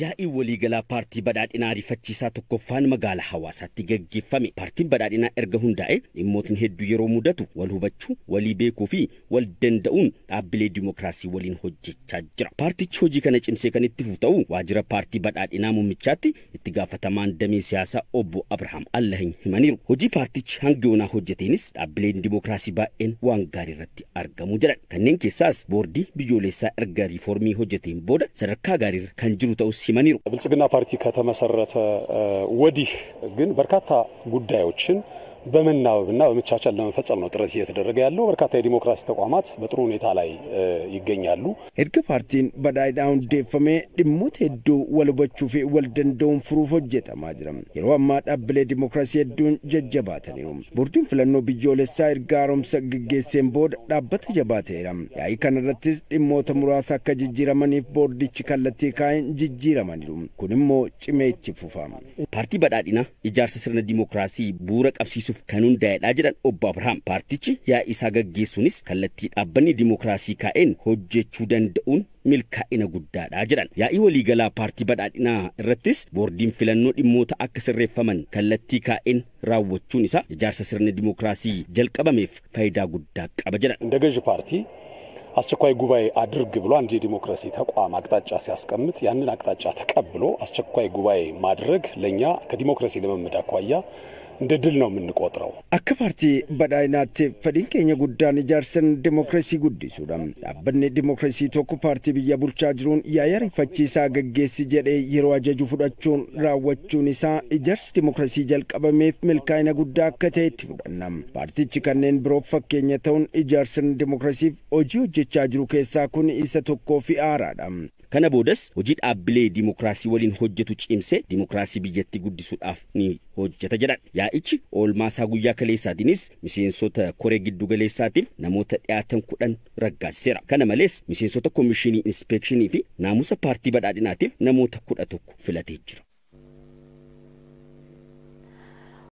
Yaa'ii waliigalaa paartii badhaadhinaa ariifachiisaa tokkoffaan magaala hawaasaatti gaggeeffame. Paartiin badhaadhinaa erga hundaa'e dhimmootiin hedduu yeroo mudatu wal hubachuu, walii beekuu fi wal danda'uun dhaabbilee dimookiraasii waliin hojjechaa jira. Paartichi hojii kana cimsee kan itti fufu waajjira paartii badhaadhinaa muummichaatti itti gaafatamaan damee siyaasaa obbo Abrahaam Allahin himaniiru. Hojii paartichi hangi onaa hojjeteenis dhaabbileen dimookiraasii baay'een waan gaarii irratti argamu jedhan. Kanneen keessaas boordii biyyoolessaa erga riifoormii hojjeteen booda sadarkaa gaarii kan jiru ta'us ሲመኒ ብልጽግና ፓርቲ ከተመሰረተ ወዲህ ግን በርካታ ጉዳዮችን በመናበብና በመቻቻል ለመፈጸም ነው ጥረት እየተደረገ ያለው። በርካታ የዲሞክራሲ ተቋማት በጥሩ ሁኔታ ላይ ይገኛሉ። ኤድገ ፓርቲን በዳይዳውን ዴፈሜ ድሞት ሄዱ ወልበቹፌ ወልደንደውን ፍሩፍ ሆጀተማ ጅረም የሮ አማ ዳብሌ ዲሞክራሲ ሄዱን ጀጀባተኒሩ ቦርዲን ፍለኖ ብዮሌሳ ኤርጋ ሮምሰ ግጌሴን ቦድ ዳበተ ጀባተራ ያይ ከነረትስ ድሞተ ሙራሳ ከጅጅረመኒፍ ጅጅረመኒፍ ቦርዲች ከለቴ ካይን ጅጅረመኒሩ ኩንሞ ጭሜ ይችፉፋም ፓርቲ በዳዲና ኢጃርሰ ስርነ ዲሞክራሲ ቡረ ቀብሲሱ dhiyeessuuf kan daa'edhaa jedhan obbo Abrahaam. Paartichi yaa isaa gaggeessuunis kallattii dhaabbanni dimookiraasii kaa'een hojjechuu danda'uun milkaa'ina guddaadha jedhan. Yaa'ii waliigalaa paartii badhaadhinaa irrattis boordiin filannoo dhimmoota akka sirreeffaman kallattii kaa'een raawwachuun isaa ijaarsa sirna dimookiraasii jalqabameef faayidaa guddaa qaba jedhan. እንደ ገዢ ፓርቲ አስቸኳይ ጉባኤ አድርግ ብሎ አንድ የዲሞክራሲ ተቋም አቅጣጫ ሲያስቀምጥ ያንን አቅጣጫ ተቀብሎ አስቸኳይ ጉባኤ ማድረግ ለእኛ ከዲሞክራሲ ልምምድ አኳያ እንደ ድል ነው የምንቆጥረው። አክ ፓርቲ በዳይናት ፈዲን ጉዳን ጃርሰን ዲሞክራሲ ጉዲሱ ዳም ዲሞክራሲ ቶኩ ፓርቲ ብየ ቡልቻ ጅሩን ያየር ፈቺሳ ገጌሲ ጀዴ የሮ አጀጁ ፉዳቹን ራወቹን ይሳ ጃርስ ዲሞክራሲ ጀልቀበሜ ምልካይነ ጉዳ ከተይት ፉዳና ፓርቲች ከኔን ብሮ ፈኬኘ ተውን ጃርሰን ዲሞክራሲ ኦጂ ጀቻ ጅሩ ኬሳ ኩን ኢሰ ቶኮ ፊ አራዳም ከነ ቦደስ ሆጂ ዳብሌ ዲሞክራሲ ወሊን ሆጀቱ ጪምሴ ዲሞክራሲ ብየቲ ጉዲሱ ዳፍ ኒ ሆጀተ ጀዳን Qophaa'ich oolmaasaa guyyaa kaleessaatiinis miseensota koree giddu galeessaatiif namoota dhiyaatan kudhan raggaasiseera. Kana malees miseensota koomishinii inspeekshinii fi naamusa paartii badhaadhinaatiif namoota kudha tokko filatee jira.